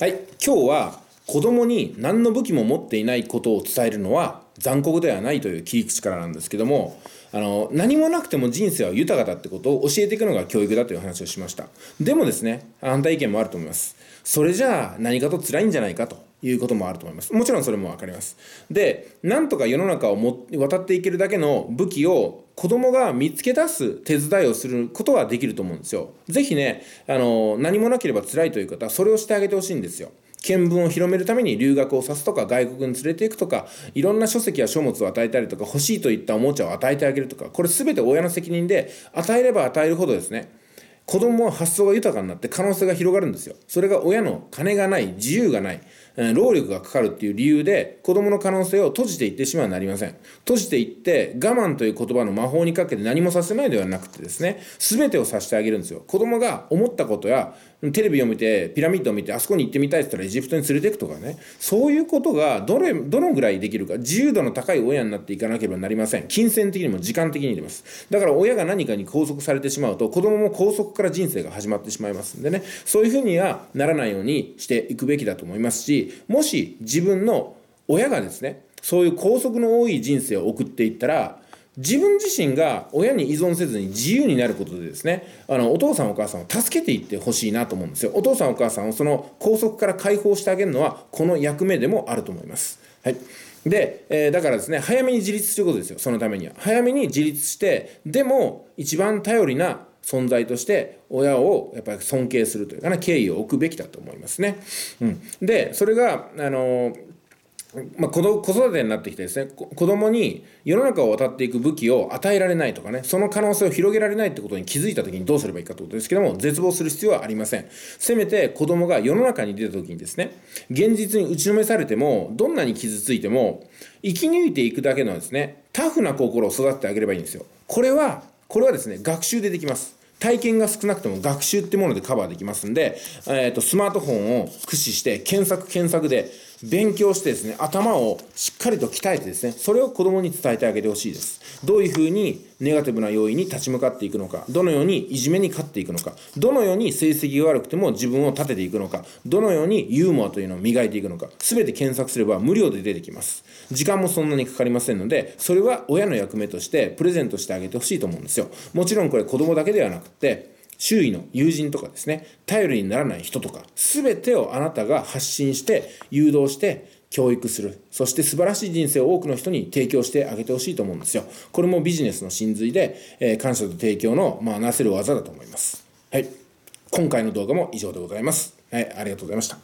はい、今日は子供に何の武器も持っていないことを伝えるのは残酷ではないという切り口からなんですけどもあの何もなくても人生は豊かだってことを教えていくのが教育だという話をしましたでもですね反対意見もあると思いますそれじゃあ何かと辛いんじゃないかということもあると思いますもちろんそれも分かりますでなんとか世の中をも渡っていけるだけの武器を子供が見つけ出す手伝いをすることはできると思うんですよ。ぜひね、あの、何もなければ辛いという方は、それをしてあげてほしいんですよ。見聞を広めるために留学をさすとか外国に連れていくとかいろんな書籍や書物を与えたりとか欲しいといったおもちゃを与えてあげるとかこれ全て親の責任で与えれば与えるほどですね子供は発想が豊かになって可能性が広がるんですよ。それが親の金がない、自由がない、労力がかかるっていう理由で子供の可能性を閉じていってしまうなりません。閉じていって我慢という言葉の魔法にかけて何もさせないではなくてですね、全てをさせてあげるんですよ。子供が思ったことやテレビを見てピラミッドを見てあそこに行ってみたいって言ったらエジプトに連れて行くとかね、そういうことがどれ、どのぐらいできるか、自由度の高い親になっていかなければなりません。金銭的にも時間的に出ます。だから親が何かに拘束されてしまうと子供も拘束から人生が始まってしまいますんでねそういうふうにはならないようにしていくべきだと思いますしもし自分の親がですねそういう拘束の多い人生を送っていったら自分自身が親に依存せずに自由になることでですねあのお父さんお母さんを助けていってほしいなと思うんですよお父さんお母さんをその拘束から解放してあげるのはこの役目でもあると思いますはいで、えー、だからですね早めに自立することですよそのためには早めに自立してでも一番頼りな存在として親をやっぱり尊敬するというかな敬意を置くべきだと思いますね。うん、でそれがあのまあ、子育てになってきてですね子供に世の中を渡っていく武器を与えられないとかねその可能性を広げられないってことに気づいた時にどうすればいいかということですけども絶望する必要はありませんせめて子供が世の中に出た時にですね現実に打ちのめされてもどんなに傷ついても生き抜いていくだけのですねタフな心を育ててあげればいいんですよこれはこれはですね学習でできます体験が少なくても学習ってものでカバーできますんで、えっ、ー、と、スマートフォンを駆使して、検索検索で、勉強してですね、頭をしっかりと鍛えてですね、それを子供に伝えてあげてほしいです。どういうふうにネガティブな要因に立ち向かっていくのか、どのようにいじめに勝っていくのか、どのように成績が悪くても自分を立てていくのか、どのようにユーモアというのを磨いていくのか、全て検索すれば無料で出てきます。時間もそんなにかかりませんので、それは親の役目としてプレゼントしてあげてほしいと思うんですよ。もちろんこれ子供だけではなくて、周囲の友人とかですね、頼りにならない人とか、全てをあなたが発信して、誘導して、教育する。そして素晴らしい人生を多くの人に提供してあげてほしいと思うんですよ。これもビジネスの真髄で、えー、感謝と提供の、まあ、なせる技だと思います。はい。今回の動画も以上でございます。はい、ありがとうございました。